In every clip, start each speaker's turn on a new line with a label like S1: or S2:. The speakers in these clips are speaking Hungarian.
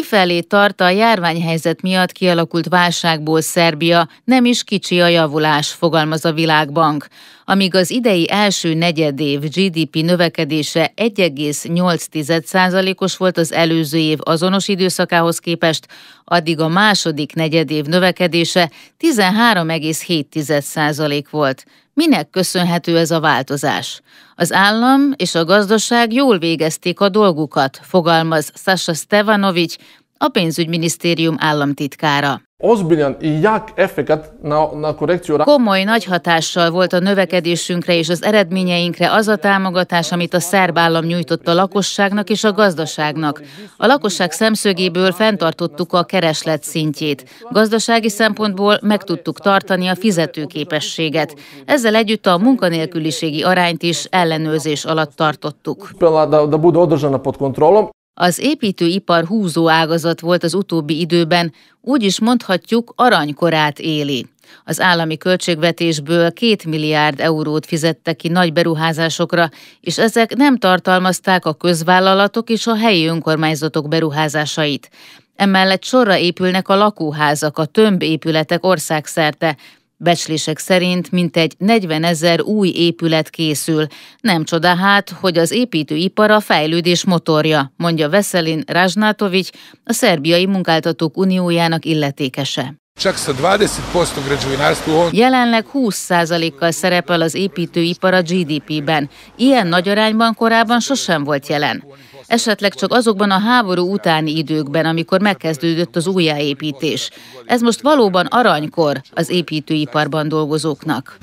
S1: Kifelé tart a járványhelyzet miatt kialakult válságból Szerbia, nem is kicsi a javulás, fogalmaz a Világbank amíg az idei első negyedév GDP növekedése 1,8%-os volt az előző év azonos időszakához képest, addig a második negyedév növekedése 13,7% volt. Minek köszönhető ez a változás? Az állam és a gazdaság jól végezték a dolgukat, fogalmaz Sasa Stevanovics, a pénzügyminisztérium államtitkára. Komoly nagy hatással volt a növekedésünkre és az eredményeinkre az a támogatás, amit a szerb állam nyújtott a lakosságnak és a gazdaságnak. A lakosság szemszögéből fenntartottuk a kereslet szintjét. Gazdasági szempontból meg tudtuk tartani a fizetőképességet. Ezzel együtt a munkanélküliségi arányt is ellenőrzés alatt tartottuk. Az építőipar húzó ágazat volt az utóbbi időben, úgy is mondhatjuk aranykorát éli. Az állami költségvetésből 2 milliárd eurót fizettek ki nagy beruházásokra, és ezek nem tartalmazták a közvállalatok és a helyi önkormányzatok beruházásait. Emellett sorra épülnek a lakóházak, a tömbépületek országszerte, Becslések szerint mintegy 40 ezer új épület készül. Nem csoda hát, hogy az építőipar a fejlődés motorja, mondja Veszelin Rázsnátovics, a Szerbiai Munkáltatók Uniójának illetékese. Jelenleg 20%-kal szerepel az építőipar a GDP-ben. Ilyen nagy arányban korábban sosem volt jelen esetleg csak azokban a háború utáni időkben, amikor megkezdődött az újjáépítés. Ez most valóban aranykor az építőiparban dolgozóknak.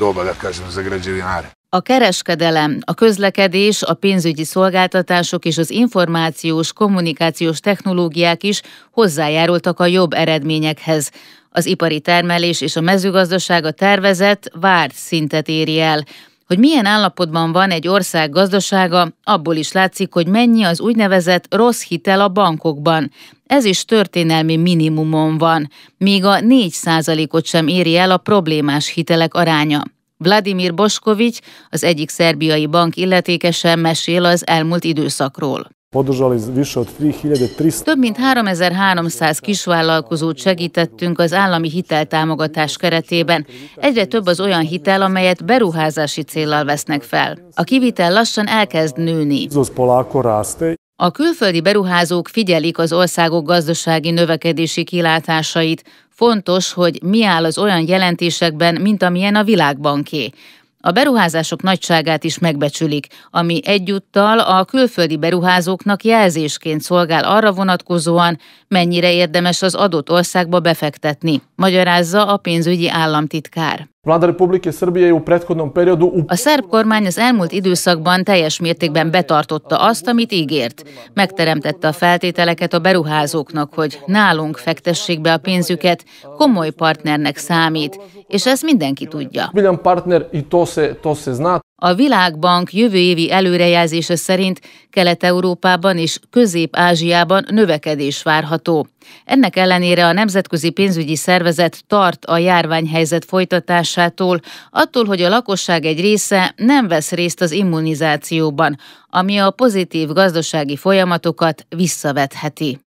S1: A kereskedelem, a közlekedés, a pénzügyi szolgáltatások és az információs, kommunikációs technológiák is hozzájárultak a jobb eredményekhez. Az ipari termelés és a mezőgazdaság a tervezett, várt szintet éri el. Hogy milyen állapotban van egy ország gazdasága, abból is látszik, hogy mennyi az úgynevezett rossz hitel a bankokban. Ez is történelmi minimumon van, míg a 4%-ot sem éri el a problémás hitelek aránya. Vladimir Boskovics, az egyik szerbiai bank illetékesen mesél az elmúlt időszakról. 3300. Több mint 3300 kisvállalkozót segítettünk az állami hiteltámogatás keretében. Egyre több az olyan hitel, amelyet beruházási céllal vesznek fel. A kivitel lassan elkezd nőni. A külföldi beruházók figyelik az országok gazdasági növekedési kilátásait. Fontos, hogy mi áll az olyan jelentésekben, mint amilyen a világbanké. A beruházások nagyságát is megbecsülik, ami egyúttal a külföldi beruházóknak jelzésként szolgál arra vonatkozóan, mennyire érdemes az adott országba befektetni, magyarázza a pénzügyi államtitkár. A szerb kormány az elmúlt időszakban teljes mértékben betartotta azt, amit ígért. Megteremtette a feltételeket a beruházóknak, hogy nálunk fektessék be a pénzüket, komoly partnernek számít, és ezt mindenki tudja. partner, i to se zna. A Világbank jövő évi előrejelzése szerint Kelet-Európában és Közép-Ázsiában növekedés várható. Ennek ellenére a Nemzetközi Pénzügyi Szervezet tart a járványhelyzet folytatásától, attól, hogy a lakosság egy része nem vesz részt az immunizációban, ami a pozitív gazdasági folyamatokat visszavetheti.